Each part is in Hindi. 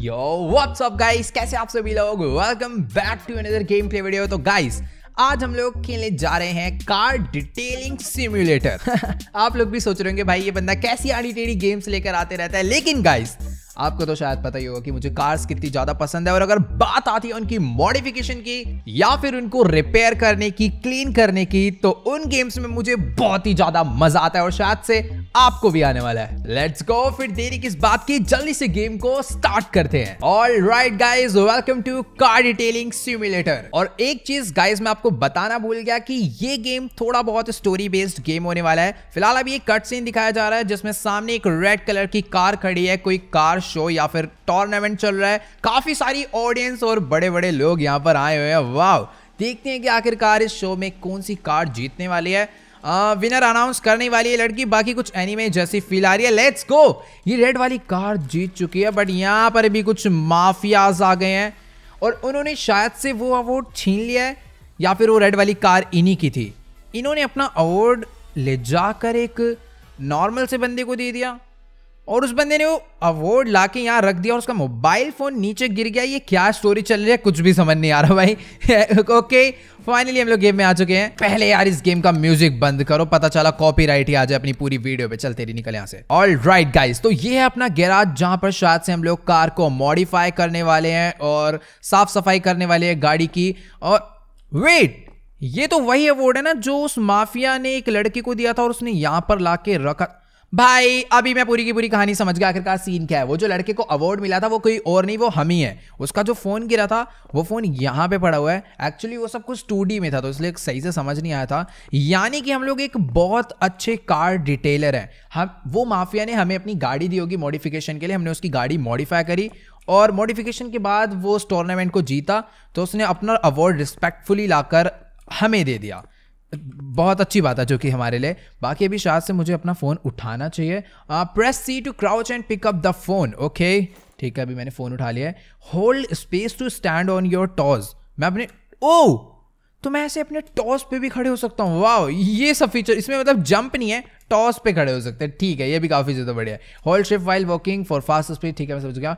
यो व्हाट्सअप गाइस कैसे आप सभी लोग welcome back to another game play video तो गाइस आज हम लोग खेलने जा रहे हैं कार डिटेलिंग सिम्युलेटर आप लोग भी सोच रहे होंगे भाई ये बंदा कैसी आड़ी टेढ़ी गेम्स लेकर आते रहता है लेकिन गाइस आपको तो शायद पता ही होगा कि मुझे कार्स कितनी ज्यादा पसंद है और अगर बात आती है उनकी मॉडिफिकेशन की या फिर उनको रिपेयर करने की क्लीन करने की तो उन गेम्स में मुझे बहुत ही ज्यादा मजा आता है और शायद से आपको भी आने वाला है लेट्स गो फिर देरी किस बात की जल्दी से गेम को स्टार्ट करते हैं all right guys welcome to car detailing simulator और एक चीज गाइज मैं आपको बताना भूल गया कि ये गेम थोड़ा बहुत स्टोरी बेस्ड गेम होने वाला है फिलहाल अभी एक कट सीन दिखाया जा रहा है जिसमें सामने एक रेड कलर की कार खड़ी है कोई कार शो या फिर टूर्नामेंट चल रहा है काफी सारी ऑडियंस और बड़े बड़े लोग यहाँ पर आए हुए हैं वाह देखते हैं कि आखिरकार इस शो में कौन सी कार जीतने वाली है विनर अनाउंस करने वाली है लड़की बाकी कुछ एनिमे जैसी फील आ रही है लेट्स गो ये रेड वाली कार जीत चुकी है बट यहाँ पर भी कुछ माफियाज आ गए हैं और उन्होंने शायद से वो अवार्ड छीन लिया है या फिर वो रेड वाली कार इन्हीं की थी इन्होंने अपना अवार्ड ले जाकर एक नॉर्मल से बंदे को दे दिया और उस बंदे ने वो अवॉर्ड ला के यहाँ रख दिया और उसका मोबाइल फ़ोन नीचे गिर गया ये क्या स्टोरी चल रही है कुछ भी समझ नहीं आ रहा भाई ओके फाइनली हम लोग गेम में आ चुके हैं पहले यार इस गेम का म्यूजिक बंद करो पता चला कॉपीराइट ही आ जाए अपनी पूरी वीडियो पे चलते रही निकल यहाँ से ऑल राइट गाइज तो ये है अपना गैराज जहाँ पर शायद से हम लोग कार को मॉडिफाई करने वाले हैं और साफ सफाई करने वाले हैं गाड़ी की और वेट ये तो वही अवॉर्ड है ना जो उस माफिया ने एक लड़की को दिया था और उसने यहाँ पर ला के रखा भाई अभी मैं पूरी की पूरी कहानी समझ गया आखिरकार सीन क्या है वो जो लड़के को अवार्ड मिला था वो कोई और नहीं वो हम ही है उसका जो फ़ोन गिरा था वो फ़ोन यहाँ पे पड़ा हुआ है एक्चुअली वो सब कुछ टू में था तो इसलिए सही से समझ नहीं आया था यानी कि हम लोग एक बहुत अच्छे कार डिटेलर हैं हम वो माफिया ने हमें अपनी गाड़ी दी होगी मॉडिफिकेशन के लिए हमने उसकी गाड़ी मॉडिफाई करी और मॉडिफिकेशन के बाद वो उस टूर्नामेंट को जीता तो उसने अपना अवार्ड रिस्पेक्टफुली लाकर हमें दे दिया बहुत अच्छी बात है जो कि हमारे लिए बाकी अभी शायद से मुझे अपना फ़ोन उठाना चाहिए press C to crouch and pick up the phone okay ठीक है अभी मैंने फ़ोन उठा लिया है hold space to stand on your toes मैं अपने ओ तो मैं ऐसे अपने टॉस पे भी खड़े हो सकता हूँ वाह ये सब फीचर इसमें मतलब जंप नहीं है टॉस पे खड़े हो सकते हैं ठीक है ये भी काफ़ी ज़्यादा बढ़िया है hold shift while walking for fast speed ठीक है मैं समझ गया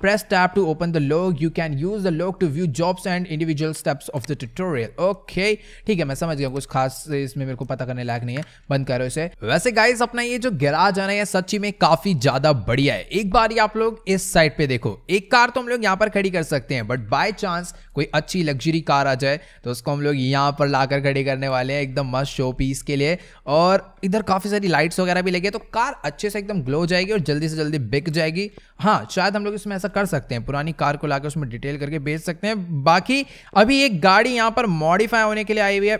press tab to open the log you can use the log to view jobs and individual steps of the tutorial okay ठीक है मैं समझ गया कुछ खास इसमें मेरे को पता करने लायक नहीं है बंद करो इसे वैसे गाइस अपना ये जो गैराज आना है सच्ची में काफ़ी ज़्यादा बढ़िया है एक बार ही आप लोग इस साइड पे देखो एक कार तो हम लोग यहाँ पर खड़ी कर सकते हैं बट बाय चांस कोई अच्छी लग्जरी कार आ जाए तो उसको हम लोग यहाँ पर लाकर खड़ी करने वाले हैं एकदम मस्त शो पीस के लिए और इधर अंदर काफ़ी सारी लाइट्स वगैरह भी लगी है तो कार अच्छे से एकदम ग्लो जाएगी और जल्दी से जल्दी बिक जाएगी हाँ शायद हम लोग इसमें ऐसा कर सकते हैं पुरानी कार को लाकर उसमें डिटेल करके बेच सकते हैं बाकी अभी एक गाड़ी यहाँ पर मॉडिफाई होने के लिए आई हुई है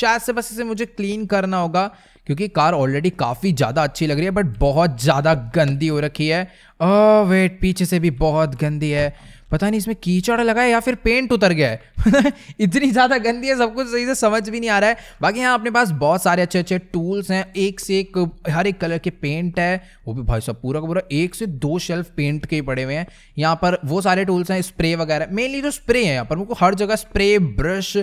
शायद से बस इसे मुझे क्लीन करना होगा क्योंकि कार ऑलरेडी काफ़ी ज़्यादा अच्छी लग रही है बट बहुत ज़्यादा गंदी हो रखी है ओ वेट पीछे से भी बहुत गंदी है पता नहीं इसमें कीचड़ लगा है या फिर पेंट उतर गया है इतनी ज़्यादा गंदी है सब कुछ सही से समझ भी नहीं आ रहा है बाकी यहाँ अपने पास बहुत सारे अच्छे अच्छे टूल्स हैं एक से एक हर एक कलर के पेंट है वो भी भाई साहब पूरा का पूरा एक से दो शेल्फ पेंट के पड़े हुए हैं यहाँ पर वो सारे टूल्स हैं स्प्रे वगैरह मेनली जो स्प्रे है यहाँ पर उनको हर जगह स्प्रे ब्रश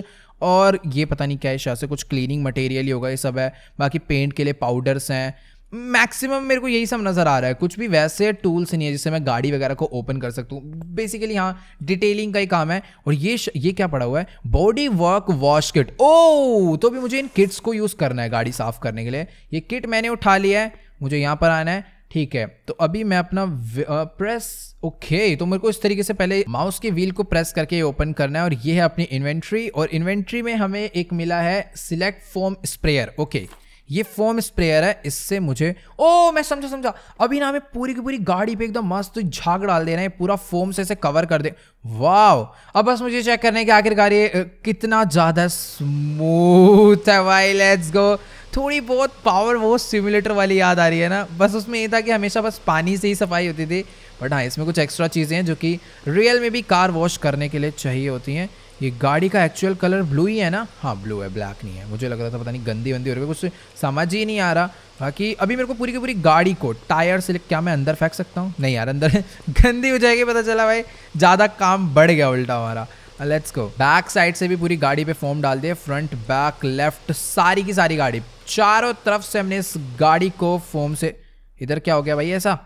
और ये पता नहीं क्या है शायद से कुछ क्लीनिंग मटेरियल ही होगा ये सब है बाकी पेंट के लिए पाउडर्स हैं मैक्सिमम मेरे को यही सब नज़र आ रहा है कुछ भी वैसे टूल्स नहीं है जिससे मैं गाड़ी वगैरह को ओपन कर सकता हूँ बेसिकली हाँ डिटेलिंग का ही काम है और ये ये क्या पड़ा हुआ है बॉडी वर्क वॉश किट ओ तो भी मुझे इन किट्स को यूज़ करना है गाड़ी साफ़ करने के लिए ये किट मैंने उठा लिया है मुझे यहाँ पर आना है ठीक है तो अभी मैं अपना प्रेस ओके तो मेरे को इस तरीके से पहले माउस के व्हील को प्रेस करके ओपन करना है और ये है अपनी इन्वेंट्री और इन्वेंट्री में हमें एक मिला है select foam sprayer okay okay. ये फोम स्प्रेयर है इससे मुझे ओ मैं समझा समझा अभी ना हमें पूरी की पूरी गाड़ी पे एकदम मस्त झाग डाल देना है पूरा फोम से इसे कवर कर दे वाह अब बस मुझे चेक करने के आखिरकार ये कितना ज़्यादा स्मूथ है भाई लेट्स गो थोड़ी बहुत पावर वो सिमुलेटर वाली याद आ रही है ना बस उसमें ये था कि हमेशा बस पानी से ही सफाई होती थी बट हाँ इसमें कुछ एक्स्ट्रा चीज़ें हैं जो कि रियल में भी कार वॉश करने के लिए चाहिए होती हैं ये गाड़ी का एक्चुअल कलर ब्लू ही है ना हाँ ब्लू है ब्लैक नहीं है मुझे लग रहा था पता नहीं गंदी वंदी हो रही है कुछ समझ ही नहीं आ रहा बाकी अभी मेरे को पूरी की पूरी गाड़ी को टायर से क्या मैं अंदर फेंक सकता हूँ नहीं यार अंदर गंदी हो जाएगी पता चला भाई ज़्यादा काम बढ़ गया उल्टा हमारा लेट्स गो बैक साइड से भी पूरी गाड़ी पे फॉर्म डाल दिए फ्रंट बैक लेफ्ट सारी की सारी गाड़ी चारों तरफ से हमने इस गाड़ी को फॉर्म से इधर क्या हो गया भाई ऐसा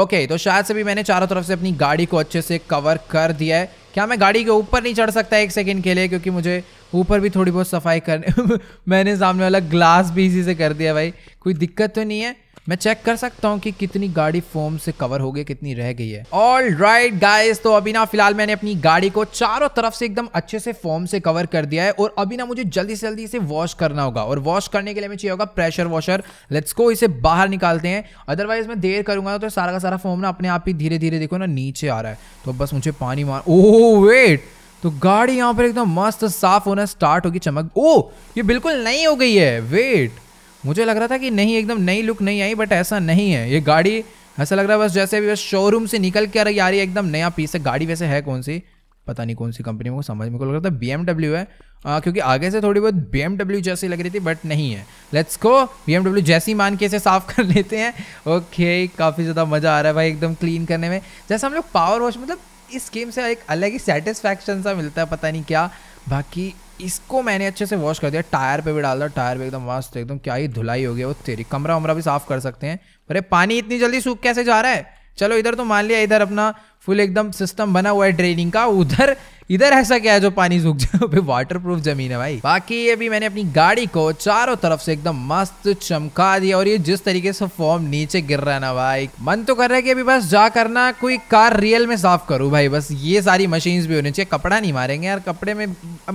ओके तो शायद से भी मैंने चारों तरफ से अपनी गाड़ी को अच्छे से कवर कर दिया है क्या मैं गाड़ी के ऊपर नहीं चढ़ सकता एक सेकंड के लिए क्योंकि मुझे ऊपर भी थोड़ी बहुत सफाई करने मैंने सामने वाला ग्लास भी इसी से कर दिया भाई कोई दिक्कत तो नहीं है मैं चेक कर सकता हूँ कि कितनी गाड़ी फोम से कवर हो गई कितनी रह गई है ऑल राइट गाइस तो अभी ना फिलहाल मैंने अपनी गाड़ी को चारों तरफ से एकदम अच्छे से फोम से कवर कर दिया है और अभी ना मुझे जल्दी से जल्दी इसे वॉश करना होगा और वॉश करने के लिए मैं चाहिए होगा प्रेशर वॉशर लेट्स को इसे बाहर निकालते हैं अदरवाइज मैं देर करूंगा तो सारा का सारा फोम ना अपने आप ही धीरे धीरे देखो ना नीचे आ रहा है तो बस मुझे पानी मार ओ oh, वेट तो गाड़ी यहाँ पर एकदम मस्त साफ होना स्टार्ट होगी चमक ओ oh, ये बिल्कुल नहीं हो गई है वेट मुझे लग रहा था कि नहीं एकदम नई लुक नहीं आई बट ऐसा नहीं है ये गाड़ी ऐसा लग रहा है बस जैसे अभी बस शोरूम से निकल के आ रही आ रही एकदम नया पीस है गाड़ी वैसे है कौन सी पता नहीं कौन सी कंपनी में को समझ में को लग रहा था बी है आ, क्योंकि आगे से थोड़ी बहुत बी जैसी लग रही थी बट नहीं है लेट्स गो बी जैसी मान के इसे साफ़ कर लेते हैं ओके काफ़ी ज़्यादा मज़ा आ रहा है भाई एकदम क्लीन करने में जैसे हम लोग पावर वॉश मतलब इस गेम से एक अलग ही सेटिस्फैक्शन सा मिलता है पता नहीं क्या बाकी इसको मैंने अच्छे से वॉश कर दिया टायर पे भी डाल दिया टायर पे एकदम मस्त एकदम क्या ही धुलाई हो गया वो तेरी कमरा वमरा भी साफ कर सकते हैं अरे पानी इतनी जल्दी सूख कैसे जा रहा है चलो इधर तो मान लिया इधर अपना फुल एकदम सिस्टम बना हुआ है ड्रेनिंग का उधर इधर ऐसा क्या है जो पानी सूख जाए वाटर प्रूफ जमीन है भाई बाकी अभी मैंने अपनी गाड़ी को चारों तरफ से एकदम मस्त चमका दिया और ये जिस तरीके से फॉर्म नीचे गिर रहा है ना भाई मन तो कर रहा है कि अभी बस जा करना कोई कार रियल में साफ करूँ भाई बस ये सारी मशीन भी होनी चाहिए कपड़ा नहीं मारेंगे यार कपड़े में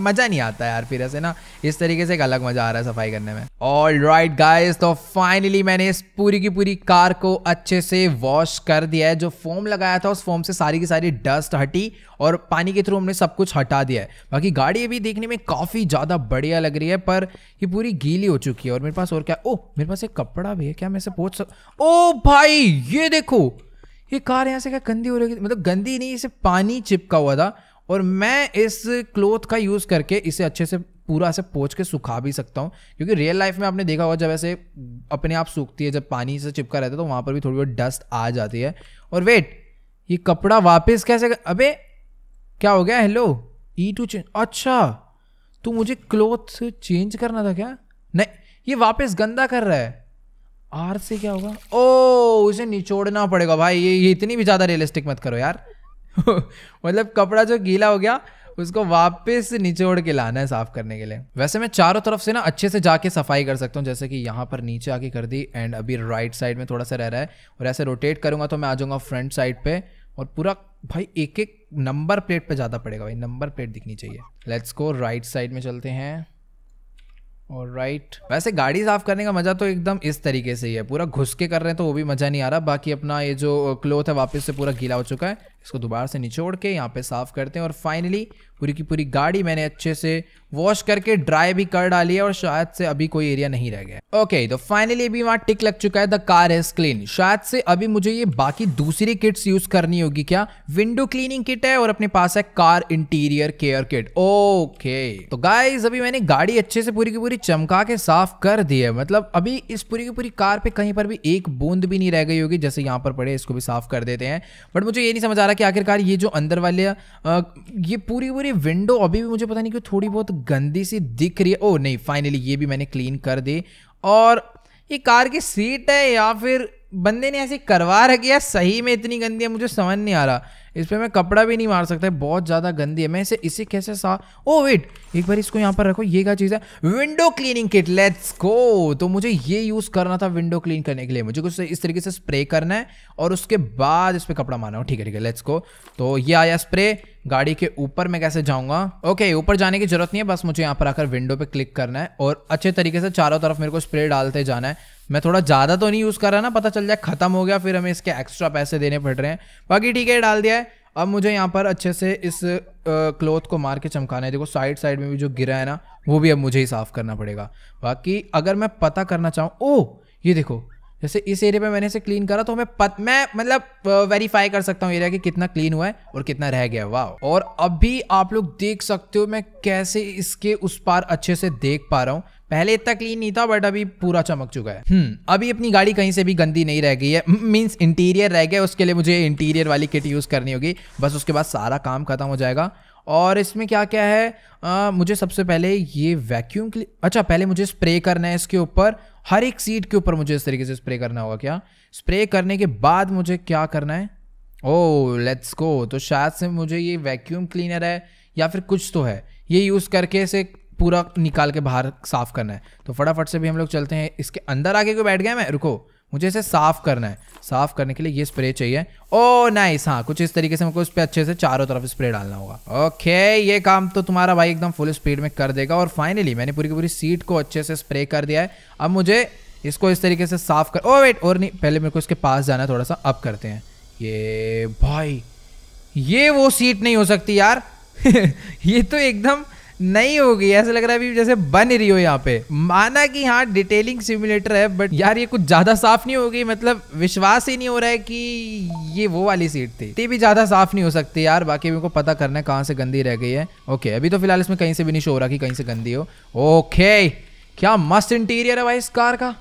मजा नहीं आता यार फिर ऐसे ना इस तरीके से एक अलग मजा आ रहा है सफाई करने में ऑल राइट गाइज तो फाइनली मैंने इस पूरी की पूरी कार को अच्छे से वॉश कर दिया है जो फोम लगाया था उस फोम से सारी की सारी डस्ट हटी और पानी के थ्रू हमने सब कुछ हटा दिया है बाकी गाड़ी अभी देखने में काफ़ी ज़्यादा बढ़िया लग रही है पर ये पूरी गीली हो चुकी है और मेरे पास और क्या ओ मेरे पास एक कपड़ा भी है क्या मैं इसे पहुँच सक ओ भाई ये देखो ये कार यहाँ से क्या गंदी हो रही है मतलब गंदी नहीं इसे पानी चिपका हुआ था और मैं इस क्लोथ का यूज़ करके इसे अच्छे से पूरा ऐसे पोच के सुखा भी सकता हूँ क्योंकि रियल लाइफ में आपने देखा होगा जब ऐसे अपने आप सूखती है जब पानी से चिपका रहता है तो वहाँ पर भी थोड़ी बहुत डस्ट आ जाती है और वेट ये कपड़ा वापस कैसे अबे क्या हो गया हेलो ई टू चेंज अच्छा तो मुझे क्लोथ चेंज करना था क्या नहीं ये वापस गंदा कर रहा है आर से क्या होगा ओ oh, उसे निचोड़ना पड़ेगा भाई ये, ये इतनी भी ज़्यादा रियलिस्टिक मत करो यार मतलब कपड़ा जो गीला हो गया उसको वापस निचोड़ के लाना है साफ करने के लिए वैसे मैं चारों तरफ से ना अच्छे से जाके सफाई कर सकता हूँ जैसे कि यहाँ पर नीचे आके कर दी एंड अभी राइट साइड में थोड़ा सा रह रहा है और ऐसे रोटेट करूंगा तो मैं आ जाऊँगा फ्रंट साइड पे और पूरा भाई एक एक नंबर प्लेट पे ज़्यादा पड़ेगा भाई नंबर प्लेट दिखनी चाहिए लेट्स को राइट साइड में चलते हैं और राइट right. वैसे गाड़ी साफ करने का मजा तो एकदम इस तरीके से ही है पूरा घुस के कर रहे हैं तो वो भी मजा नहीं आ रहा बाकी अपना ये जो क्लोथ है वापस से पूरा गीला हो चुका है इसको दोबारा से निचोड़ के यहाँ पे साफ़ करते हैं और फाइनली पूरी की पूरी गाड़ी मैंने अच्छे से वॉश करके ड्राई भी कर डाली है और शायद से अभी कोई एरिया नहीं रह गया ओके तो फाइनली अभी वहाँ टिक लग चुका है द कार इज क्लीन शायद से अभी मुझे ये बाकी दूसरी किट्स यूज करनी होगी क्या विंडो क्लीनिंग किट है और अपने पास है car interior care kit okay तो गाइज अभी मैंने गाड़ी अच्छे से पूरी की पूरी चमका के साफ कर दी है मतलब अभी इस पूरी की पूरी कार पे कहीं पर भी एक बूंद भी नहीं रह गई होगी जैसे यहाँ पर पड़े इसको भी साफ कर देते हैं बट मुझे ये नहीं समझ आ रहा कि आखिरकार ये जो अंदर वाले ये पूरी पूरी विंडो अभी भी मुझे पता नहीं क्यों थोड़ी बहुत गंदी सी दिख रही है ओ नहीं फाइनली ये भी मैंने क्लीन कर दी और ये कार की सीट है या फिर बंदे ने ऐसे करवा रखी है सही में इतनी गंदी है मुझे समझ नहीं आ रहा इस पर मैं कपड़ा भी नहीं मार सकता बहुत ज़्यादा गंदी है मैं इसे इसे कैसे सा ओ वेट एक बार इसको यहाँ पर रखो ये क्या चीज़ है window cleaning kit let's go तो मुझे ये यूज़ करना था विंडो क्लीन करने के लिए मुझे कुछ इस तरीके से स्प्रे करना है और उसके बाद इस पर कपड़ा मारना हो ठीक है ठीक है लेट्स गो तो ये आया स्प्रे गाड़ी के ऊपर मैं कैसे जाऊंगा ओके ऊपर जाने की जरूरत नहीं है बस मुझे यहाँ पर आकर विंडो पे क्लिक करना है और अच्छे तरीके से चारों तरफ मेरे को स्प्रे डालते जाना है मैं थोड़ा ज़्यादा तो नहीं यूज़ कर रहा ना पता चल जाए ख़त्म हो गया फिर हमें इसके एक्स्ट्रा पैसे देने पड़ रहे हैं बाकी ठीक है डाल दिया है अब मुझे यहाँ पर अच्छे से इस क्लोथ को मार के चमकाना है देखो साइड साइड में भी जो गिरा है ना वो भी अब मुझे ही साफ़ करना पड़ेगा बाकी अगर मैं पता करना चाहूँ ओ ये देखो जैसे इस एरिया पे मैंने इसे क्लीन करा तो हमें पत मैं मतलब वेरीफाई कर सकता हूँ एरिया कि कितना क्लीन हुआ है और कितना रह गया वाह और अभी आप लोग देख सकते हो मैं कैसे इसके उस पार अच्छे से देख पा रहा हूँ पहले इतना क्लीन नहीं था बट अभी पूरा चमक चुका है हम्म अभी अपनी गाड़ी कहीं से भी गंदी नहीं रह गई है मीन्स इंटीरियर रह गया उसके लिए मुझे इंटीरियर वाली किट यूज़ करनी होगी बस उसके बाद सारा काम खत्म हो जाएगा और इसमें क्या क्या है आ, मुझे सबसे पहले ये वैक्यूम क्ली अच्छा पहले मुझे स्प्रे करना है इसके ऊपर हर एक सीट के ऊपर मुझे इस तरीके से स्प्रे करना होगा क्या स्प्रे करने के बाद मुझे क्या करना है ओ लेट्स गो तो शायद से मुझे ये वैक्यूम क्लीनर है या फिर कुछ तो है ये यूज़ करके इसे पूरा निकाल के बाहर साफ करना है तो फटाफट से भी हम लोग चलते हैं इसके अंदर आके कोई बैठ गया मैं रुको मुझे इसे साफ करना है साफ करने के लिए ये स्प्रे चाहिए ओ नाइस हाँ कुछ इस तरीके से मुझे इस पर अच्छे से चारों तरफ स्प्रे डालना होगा ओके ये काम तो तुम्हारा भाई एकदम फुल स्पीड में कर देगा और फाइनली मैंने पूरी की पूरी सीट को अच्छे से स्प्रे कर दिया है अब मुझे इसको इस तरीके से साफ कर ओ वेट और नहीं पहले मेरे को इसके पास जाना है थोड़ा सा अप करते हैं ये भाई ये वो सीट नहीं हो सकती यार ये तो एकदम नहीं होगी ऐसा लग रहा है अभी जैसे बन रही हो यहाँ पे माना कि हाँ डिटेलिंग सिमुलेटर है बट यार ये कुछ ज्यादा साफ नहीं होगी मतलब विश्वास ही नहीं हो रहा है कि ये वो वाली सीट थी ये भी ज्यादा साफ नहीं हो सकती यार बाकी मेरे को पता करना है कहाँ से गंदी रह गई है ओके अभी तो फिलहाल इसमें कहीं से भी नहीं शो हो रहा कि कहीं से गंदी हो ओके क्या मस्त इंटीरियर है भाई इस कार का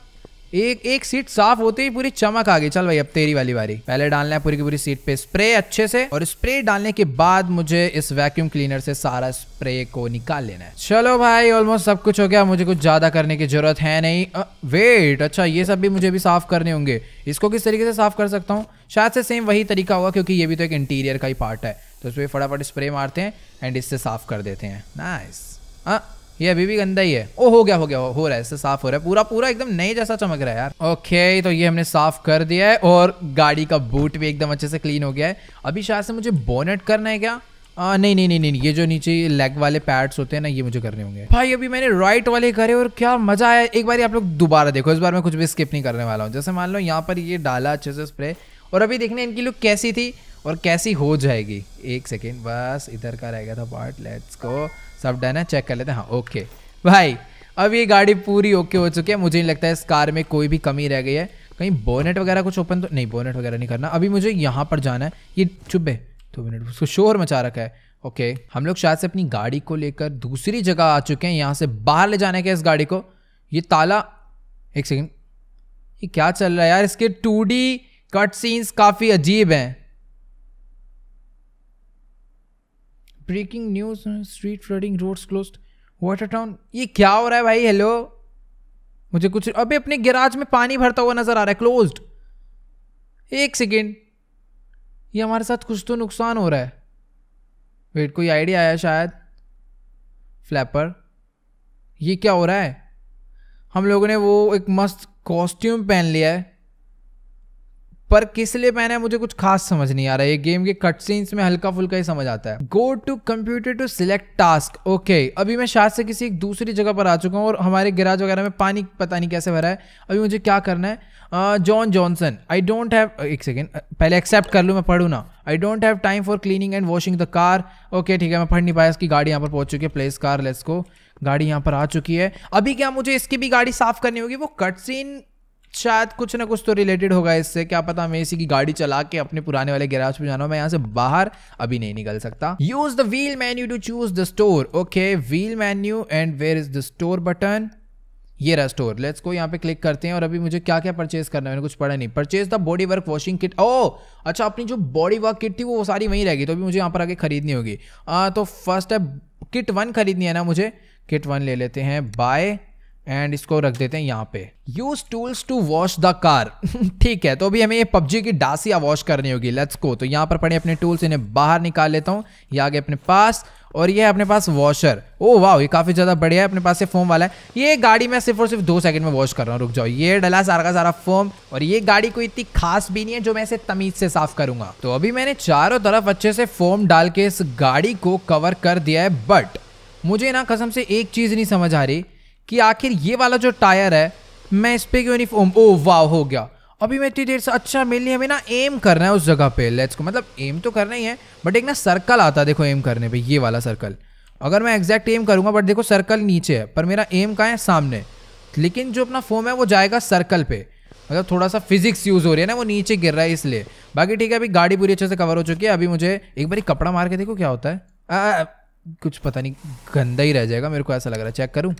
एक एक सीट साफ होते ही पूरी चमक आ गई चल भाई अब तेरी वाली बारी पहले डालना है पूरी की पूरी सीट पे स्प्रे अच्छे से और स्प्रे डालने के बाद मुझे इस वैक्यूम क्लीनर से सारा स्प्रे को निकाल लेना है चलो भाई ऑलमोस्ट सब कुछ हो गया मुझे कुछ ज्यादा करने की जरूरत है नहीं आ, वेट अच्छा ये सब भी मुझे भी साफ करने होंगे इसको किस तरीके से साफ कर सकता हूँ शायद से सेम वही तरीका होगा क्योंकि ये भी तो एक इंटीरियर का ही पार्ट है तो इस पर फटाफट स्प्रे मारते हैं एंड इससे साफ कर देते हैं नाइस nice. ये अभी भी गंदा ही है ओ हो गया हो गया हो, रहा है इससे साफ हो रहा है पूरा पूरा एकदम नए जैसा चमक रहा है यार ओके तो ये हमने साफ कर दिया है और गाड़ी का बूट भी एकदम अच्छे से क्लीन हो गया है अभी शायद से मुझे बोनेट करना है क्या आ, नहीं नहीं नहीं नहीं ये जो नीचे लेग वाले पैड्स होते हैं ना ये मुझे करने होंगे भाई अभी मैंने राइट वाले करे और क्या मजा आया एक बार आप लोग दोबारा देखो इस बार मैं कुछ भी स्किप नहीं करने वाला हूँ जैसे मान लो यहाँ पर ये डाला अच्छे से स्प्रे और अभी देखने इनकी लुक कैसी थी और कैसी हो जाएगी एक सेकेंड बस इधर का रह गया था पार्ट लेट्स को सब डन है चेक कर लेते हैं हाँ ओके भाई अब ये गाड़ी पूरी ओके हो चुकी है मुझे नहीं लगता है इस कार में कोई भी कमी रह गई है कहीं बोनेट वगैरह कुछ ओपन तो नहीं बोनेट वगैरह नहीं करना अभी मुझे यहाँ पर जाना है ये चुप है दो मिनट उसको शोर मचा रखा है ओके हम लोग शायद से अपनी गाड़ी को लेकर दूसरी जगह आ चुके हैं यहाँ से बाहर ले जाने के इस गाड़ी को ये ताला एक सेकेंड ये क्या चल रहा है यार इसके टू डी कट सीन्स काफ़ी अजीब हैं breaking news street flooding roads close water town ये क्या हो रहा है भाई हेलो मुझे कुछ अभी अपने गैराज में पानी भरता हुआ नजर आ रहा है क्लोज्ड एक सेकेंड ये हमारे साथ कुछ तो नुकसान हो रहा है वेट कोई आइडिया आया शायद फ्लैपर ये क्या हो रहा है हम लोगों ने वो एक मस्त कॉस्ट्यूम पहन लिया है पर किस लिए पहना है मुझे कुछ खास समझ नहीं आ रहा है गेम के कट सीन्स में हल्का फुल्का ही समझ आता है go to computer to select task okay अभी मैं शायद से किसी एक दूसरी जगह पर आ चुका हूँ और हमारे गिराज वगैरह में पानी पता नहीं कैसे भरा है अभी मुझे क्या करना है John Johnson I don't have एक सेकेंड पहले एक्सेप्ट कर लूँ मैं पढ़ू ना I don't have time for cleaning and washing the car okay ठीक है मैं पढ़ नहीं पाया इसकी गाड़ी यहाँ पर पहुँच चुकी है प्लेस कार लेट्स को गाड़ी यहाँ पर आ चुकी है अभी क्या मुझे इसकी भी गाड़ी साफ करनी होगी वो कट सीन शायद कुछ ना कुछ तो रिलेटेड होगा इससे क्या पता मैं इसी की गाड़ी चला के अपने पुराने वाले गैराज पे जाना मैं यहाँ से बाहर अभी नहीं निकल सकता use the wheel menu to choose the store okay wheel menu and where is the store button ये रहा स्टोर लेट्स को यहाँ पे क्लिक करते हैं और अभी मुझे क्या क्या परचेज करना है मैंने कुछ पढ़ा नहीं purchase the body work washing kit ओ अच्छा अपनी जो बॉडी वर्क किट थी वो सारी वहीं रहेगी तो अभी मुझे यहाँ पर आगे खरीदनी होगी तो फर्स्ट है किट वन खरीदनी है ना मुझे किट वन ले लेते हैं बाय एंड इसको रख देते हैं यहाँ पे use tools to wash the car ठीक है तो अभी हमें ये पबजी की डासिया वॉश करनी होगी लेट्स को तो यहाँ पर पड़े अपने टूल्स इन्हें बाहर निकाल लेता हूँ ये आगे अपने पास और ये है अपने पास वॉशर ओ वाह ये काफ़ी ज़्यादा बढ़िया है अपने पास ये फोम वाला है ये गाड़ी मैं सिर्फ और सिर्फ दो सेकंड में वॉश कर रहा हूँ रुक जाओ ये डला सारा का सारा फोम और ये गाड़ी कोई इतनी खास भी नहीं है जो मैं इसे तमीज से साफ करूंगा तो अभी मैंने चारों तरफ अच्छे से फोम डाल के इस गाड़ी को कवर कर दिया है बट मुझे ना कसम से एक चीज़ नहीं समझ आ रही कि आखिर ये वाला जो टायर है मैं इस पर क्यों नहीं ओ वाह हो गया अभी मैं इतनी देर से अच्छा नहीं हमें ना एम करना है उस जगह पे लेट्स को मतलब एम तो करना ही है बट एक ना सर्कल आता है देखो एम करने पे ये वाला सर्कल अगर मैं एग्जैक्ट एम करूँगा बट देखो सर्कल नीचे है पर मेरा एम कहाँ है सामने लेकिन जो अपना फोम है वो जाएगा सर्कल पे मतलब थोड़ा सा फिजिक्स यूज़ हो रही है ना वो नीचे गिर रहा है इसलिए बाकी ठीक है अभी गाड़ी पूरी अच्छे से कवर हो चुकी है अभी मुझे एक बार कपड़ा मार के देखो क्या होता है कुछ पता नहीं गंदा ही रह जाएगा मेरे को ऐसा लग रहा है चेक करूँ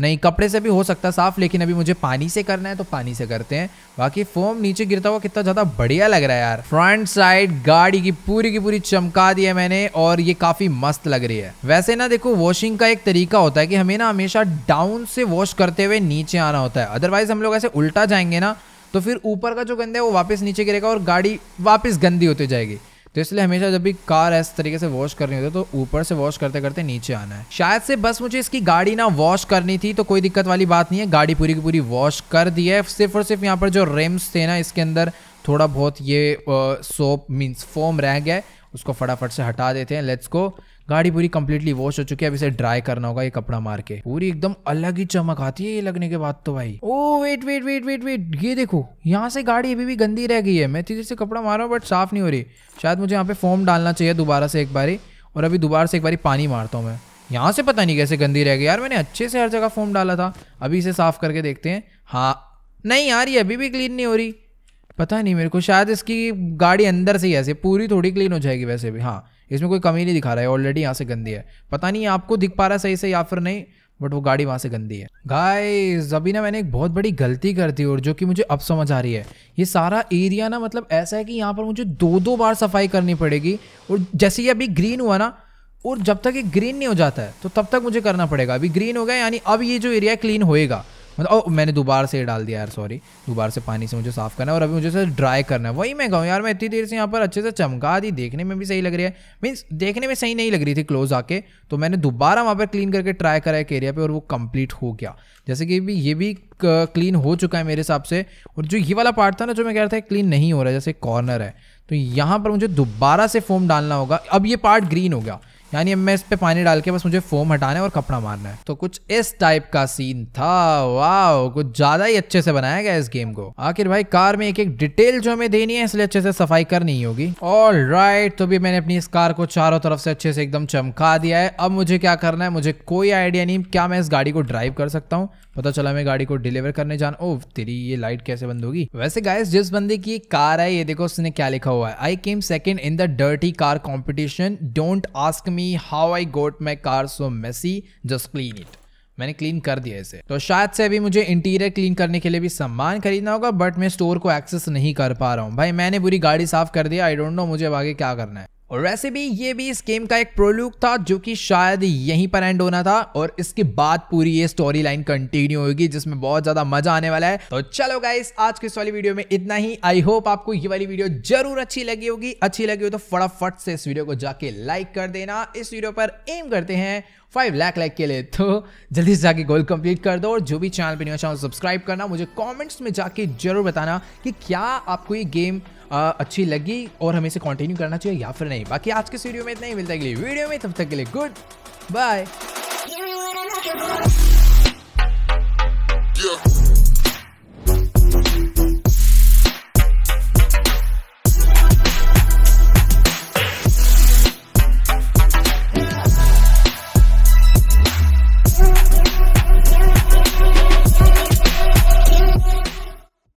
नहीं कपड़े से भी हो सकता साफ लेकिन अभी मुझे पानी से करना है तो पानी से करते हैं बाकी फोम नीचे गिरता हुआ कितना ज़्यादा बढ़िया लग रहा है यार फ्रंट साइड गाड़ी की पूरी की पूरी चमका दी है मैंने और ये काफ़ी मस्त लग रही है वैसे ना देखो वॉशिंग का एक तरीका होता है कि हमें ना हमेशा डाउन से वॉश करते हुए नीचे आना होता है अदरवाइज हम लोग ऐसे उल्टा जाएंगे ना तो फिर ऊपर का जो गंदा है वो वापस नीचे गिरेगा और गाड़ी वापस गंदी होती जाएगी तो इसलिए हमेशा जब भी कार ऐसे तरीके से वॉश करनी होती है तो ऊपर से वॉश करते करते नीचे आना है शायद से बस मुझे इसकी गाड़ी ना वॉश करनी थी तो कोई दिक्कत वाली बात नहीं है गाड़ी पूरी की पूरी वॉश कर दी है सिर्फ और सिर्फ यहाँ पर जो रिम्स थे ना इसके अंदर थोड़ा बहुत ये सोप मीन्स फोम रह गया उसको फटाफट से हटा देते हैं लेट्स को गाड़ी पूरी कंप्लीटली वॉश हो चुकी है अब इसे ड्राई करना होगा ये कपड़ा मार के पूरी एकदम अलग ही चमक आती है ये लगने के बाद तो भाई ओ wait wait wait wait wait ये देखो यहाँ से गाड़ी अभी भी गंदी रह गई है मैं तीजे से कपड़ा मार रहा हूँ बट साफ नहीं हो रही शायद मुझे यहाँ पे फॉर्म डालना चाहिए दोबारा से एक बारी और अभी दोबारा से एक बारी पानी मारता हूँ मैं यहाँ से पता नहीं कैसे गंदी रह गई यार मैंने अच्छे से हर जगह फॉर्म डाला था अभी इसे साफ करके देखते हैं हाँ नहीं यार ये अभी भी क्लीन नहीं हो रही पता नहीं मेरे को शायद इसकी गाड़ी अंदर से ही ऐसे पूरी थोड़ी क्लीन हो जाएगी वैसे भी हाँ इसमें कोई कमी नहीं दिखा रहा है ऑलरेडी यहाँ से गंदी है पता नहीं आपको दिख पा रहा है सही से या फिर नहीं बट वो गाड़ी वहाँ से गंदी है गाइस अभी ना मैंने एक बहुत बड़ी गलती कर दी और जो कि मुझे अब समझ आ रही है ये सारा एरिया ना मतलब ऐसा है कि यहाँ पर मुझे दो दो बार सफाई करनी पड़ेगी और जैसे ये अभी ग्रीन हुआ ना और जब तक ये ग्रीन नहीं हो जाता है तो तब तक मुझे करना पड़ेगा अभी ग्रीन हो गया यानी अब ये जो एरिया क्लीन होएगा मतलब ओ मैंने दोबारा से डाल दिया यार सॉरी दोबारा से पानी से मुझे साफ़ करना है और अभी मुझे सर ड्राई करना है वही मैं कहूँ यार मैं इतनी देर से यहाँ पर अच्छे से चमका दी देखने में भी सही लग रही है मीन्स देखने में सही नहीं लग रही थी क्लोज आके तो मैंने दोबारा वहाँ पर क्लीन करके ट्राई करा एक एरिया पर और वो कम्प्लीट हो गया जैसे कि भी ये भी क्लीन हो चुका है मेरे हिसाब से और जो ये वाला पार्ट था ना जो मैं कह रहा था क्लीन नहीं हो रहा है जैसे कॉर्नर है तो यहाँ पर मुझे दोबारा से फोम डालना होगा अब ये पार्ट ग्रीन हो गया यानी अब मैं इस पे पानी डाल के बस मुझे फोम हटाना है और कपड़ा मारना है तो कुछ इस टाइप का सीन था वाह कुछ ज्यादा ही अच्छे से बनाया गया इस गेम को आखिर भाई कार में एक एक डिटेल जो हमें देनी है इसलिए अच्छे से सफाई करनी होगी ऑल राइट तो भी मैंने अपनी इस कार को चारों तरफ से अच्छे से एकदम चमका दिया है अब मुझे क्या करना है मुझे कोई आइडिया नहीं क्या मैं इस गाड़ी को ड्राइव कर सकता हूँ पता चला मैं गाड़ी को डिलीवर करने जान ओ तेरी ये लाइट कैसे बंद होगी वैसे गाइस जिस बंदे की कार आई ये देखो उसने क्या लिखा हुआ है I came second in the dirty car competition don't ask me how I got my car so messy just clean it मैंने क्लीन कर दिया इसे तो शायद से अभी मुझे इंटीरियर क्लीन करने के लिए भी सामान खरीदना होगा बट मैं स्टोर को एक्सेस नहीं कर पा रहा हूँ भाई मैंने पूरी गाड़ी साफ कर दिया आई डोंट नो मुझे अब आगे क्या करना है और वैसे भी ये भी इस गेम का एक प्रोलूक था जो कि शायद यहीं पर एंड होना था और इसके बाद पूरी ये स्टोरी लाइन कंटिन्यू होगी जिसमें बहुत ज्यादा मजा आने वाला है तो चलो गाइस आज के इस वाली वीडियो में इतना ही आई होप आपको ये वाली वीडियो जरूर अच्छी लगी होगी अच्छी लगी हो तो फटाफट से इस वीडियो को जाके लाइक कर देना इस वीडियो पर एम करते हैं फाइव लाख लाइक के लिए तो जल्दी से जाके गोल कंप्लीट कर दो और जो भी चैनल पर नहीं चैनल सब्सक्राइब करना मुझे कॉमेंट्स में जाके जरूर बताना कि क्या आपको ये गेम अच्छी लगी और हमें इसे कंटिन्यू करना चाहिए या फिर नहीं बाकी आज के वीडियो में इतना ही मिलता है वीडियो में तब तक के लिए गुड बाय